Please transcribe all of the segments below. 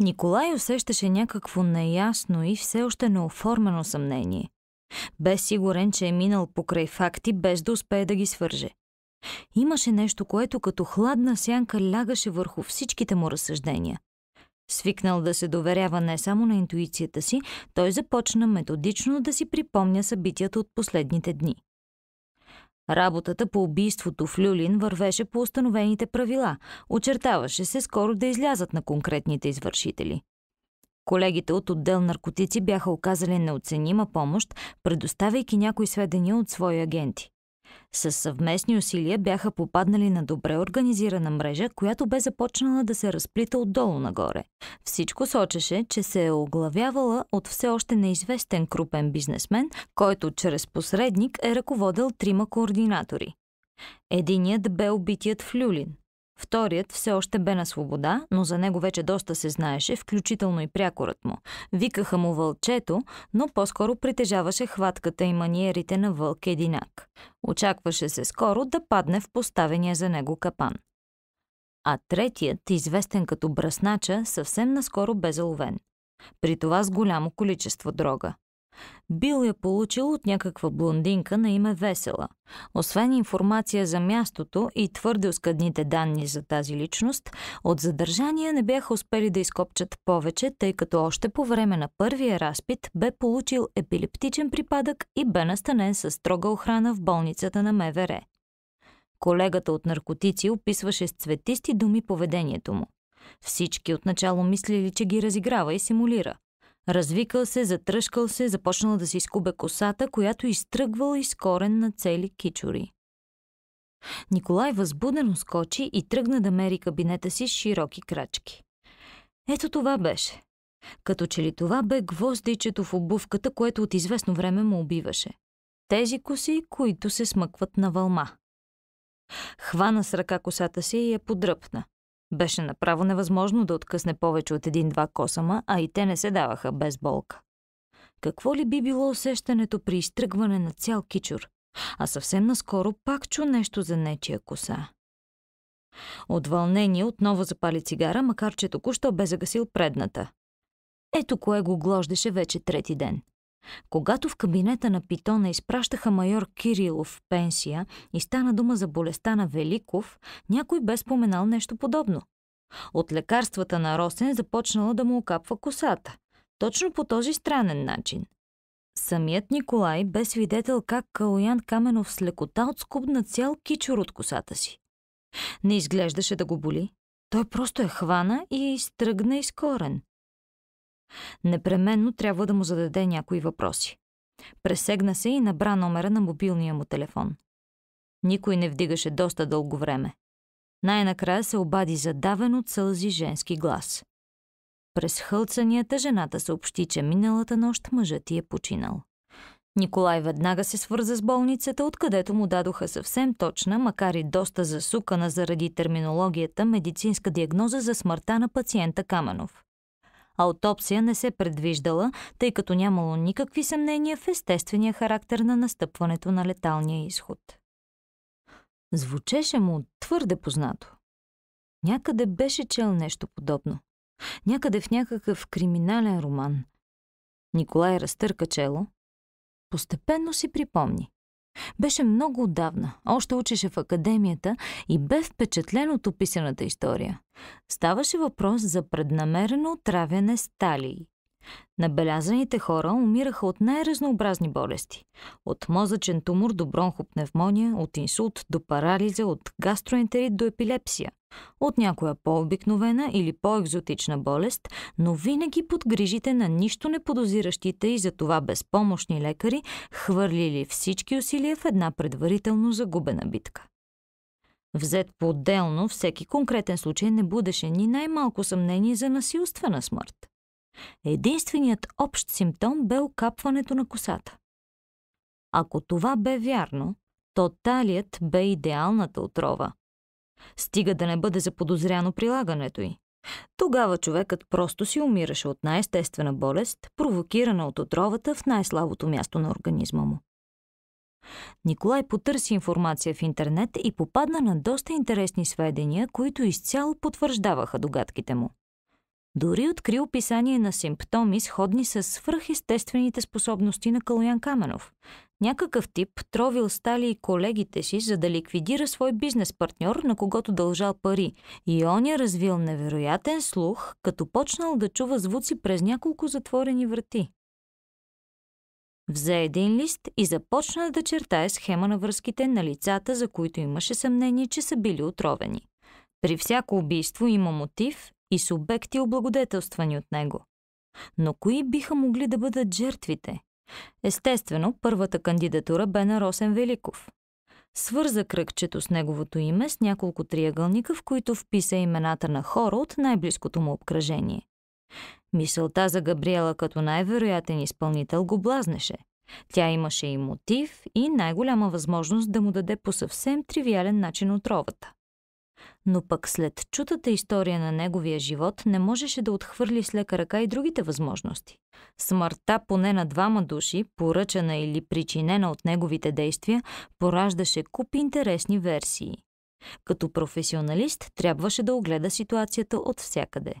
Николай усещаше някакво неясно и все още неоформено съмнение. Бе сигурен, че е минал покрай факти, без да успее да ги свърже. Имаше нещо, което като хладна сянка лягаше върху всичките му разсъждения. Свикнал да се доверява не само на интуицията си, той започна методично да си припомня събитията от последните дни. Работата по убийството в Люлин вървеше по установените правила. Очертаваше се скоро да излязат на конкретните извършители. Колегите от отдел наркотици бяха оказали неоценима помощ, предоставяйки някои сведения от свои агенти. С съвместни усилия бяха попаднали на добре организирана мрежа, която бе започнала да се разплита отдолу нагоре. Всичко сочеше, че се е оглавявала от все още неизвестен крупен бизнесмен, който чрез посредник е ръководил трима координатори. Единият бе убитият в Люлин – Вторият все още бе на свобода, но за него вече доста се знаеше, включително и прякорът му. Викаха му вълчето, но по-скоро притежаваше хватката и маниерите на вълк единак. Очакваше се скоро да падне в поставения за него капан. А третият, известен като бръснача, съвсем наскоро бе заловен. При това с голямо количество дрога. Бил я получил от някаква блондинка на име Весела. Освен информация за мястото и твърде оскъдните данни за тази личност, от задържания не бяха успели да изкопчат повече, тъй като още по време на първия разпит бе получил епилептичен припадък и бе настанен с строга охрана в болницата на МВР. Колегата от наркотици описваше с цветисти думи поведението му. Всички отначало мислили, че ги разиграва и симулира. Развикал се, затръшкал се, започнал да се изкубе косата, която изтръгвал из корен на цели кичури. Николай възбудено скочи и тръгна да мери кабинета си с широки крачки. Ето това беше. Като че ли това бе гвоздичето в обувката, което от известно време му убиваше. Тези коси, които се смъкват на вълма. Хвана с ръка косата си и я подръпна. Беше направо невъзможно да откъсне повече от един-два косама, а и те не се даваха без болка. Какво ли би било усещането при изтръгване на цял кичур? А съвсем наскоро пак чу нещо за нечия коса. От вълнение отново запали цигара, макар че току-що бе загасил предната. Ето кое го глождеше вече трети ден. Когато в кабинета на Питона изпращаха майор Кирилов в пенсия и стана дума за болестта на Великов, някой бе споменал нещо подобно. От лекарствата на Росен започнала да му окапва косата. Точно по този странен начин. Самият Николай бе свидетел как Калоян Каменов с лекота отскубна цял кичор от косата си. Не изглеждаше да го боли. Той просто е хвана и изтръгна из корен. Непременно трябва да му зададе някои въпроси. Пресегна се и набра номера на мобилния му телефон. Никой не вдигаше доста дълго време. Най-накрая се обади задавен от сълзи женски глас. През хълцанията жената съобщи, че миналата нощ мъжът ти е починал. Николай веднага се свърза с болницата, откъдето му дадоха съвсем точна, макар и доста засукана заради терминологията, медицинска диагноза за смъртта на пациента Каменов. Аутопсия не се предвиждала, тъй като нямало никакви съмнения в естествения характер на настъпването на леталния изход. Звучеше му твърде познато. Някъде беше чел нещо подобно. Някъде в някакъв криминален роман. Николай разтърка чело. Постепенно си припомни. Беше много отдавна, още учеше в академията и бе впечатлен от описаната история. Ставаше въпрос за преднамерено отравяне с талии. Набелязаните хора умираха от най-разнообразни болести. От мозъчен тумор до бронхопневмония, от инсулт до парализа, от гастроентерит до епилепсия, от някоя по-обикновена или по-екзотична болест, но винаги под грижите на нищо не подозиращите и за това безпомощни лекари хвърлили всички усилия в една предварително загубена битка. Взет по-отделно, всеки конкретен случай не будеше ни най-малко съмнение за насилствена смърт. Единственият общ симптом бе окапването на косата. Ако това бе вярно, то талият бе идеалната отрова. Стига да не бъде заподозряно прилагането й. Тогава човекът просто си умираше от най-естествена болест, провокирана от отровата в най-слабото място на организма му. Николай потърси информация в интернет и попадна на доста интересни сведения, които изцяло потвърждаваха догадките му. Дори откри описание на симптоми, сходни с свръхестествените способности на Калоян Каменов. Някакъв тип тровил Стали и колегите си, за да ликвидира свой бизнес партньор, на когото дължал пари. И он е развил невероятен слух, като почнал да чува звуци през няколко затворени врати. Взе един лист и започна да чертае схема на връзките на лицата, за които имаше съмнение, че са били отровени. При всяко убийство има мотив и субекти облагодетелствани от него. Но кои биха могли да бъдат жертвите? Естествено, първата кандидатура бе на Росен Великов. Свърза кръгчето с неговото име с няколко триъгълника, в които вписа имената на хора от най-близкото му обкръжение. Мисълта за Габриела като най-вероятен изпълнител го блазнеше. Тя имаше и мотив, и най-голяма възможност да му даде по съвсем тривиален начин отровата но пък след чутата история на неговия живот не можеше да отхвърли с лека ръка и другите възможности. Смъртта поне на двама души, поръчана или причинена от неговите действия, пораждаше куп интересни версии. Като професионалист трябваше да огледа ситуацията от всякъде.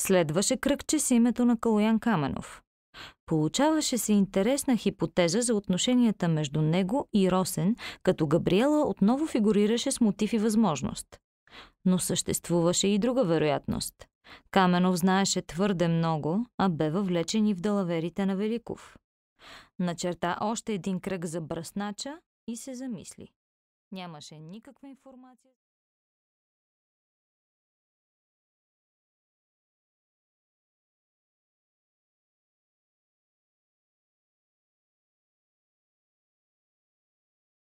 Следваше кръгче с името на Калоян Каменов. Получаваше се интересна хипотеза за отношенията между него и Росен, като Габриела отново фигурираше с мотив и възможност. Но съществуваше и друга вероятност. Каменов знаеше твърде много, а бе въвлечен и в далаверите на Великов. Начерта още един кръг за бръснача и се замисли. Нямаше никаква информация.